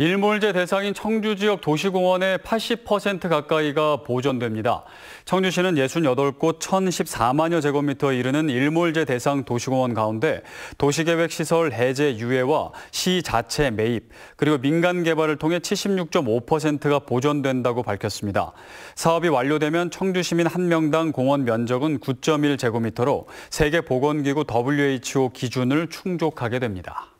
일몰제 대상인 청주 지역 도시공원의 80% 가까이가 보존됩니다. 청주시는 68곳 1,014만여 제곱미터에 이르는 일몰제 대상 도시공원 가운데 도시계획시설 해제 유예와 시 자체 매입, 그리고 민간 개발을 통해 76.5%가 보존된다고 밝혔습니다. 사업이 완료되면 청주시민 한명당 공원 면적은 9.1제곱미터로 세계보건기구 WHO 기준을 충족하게 됩니다.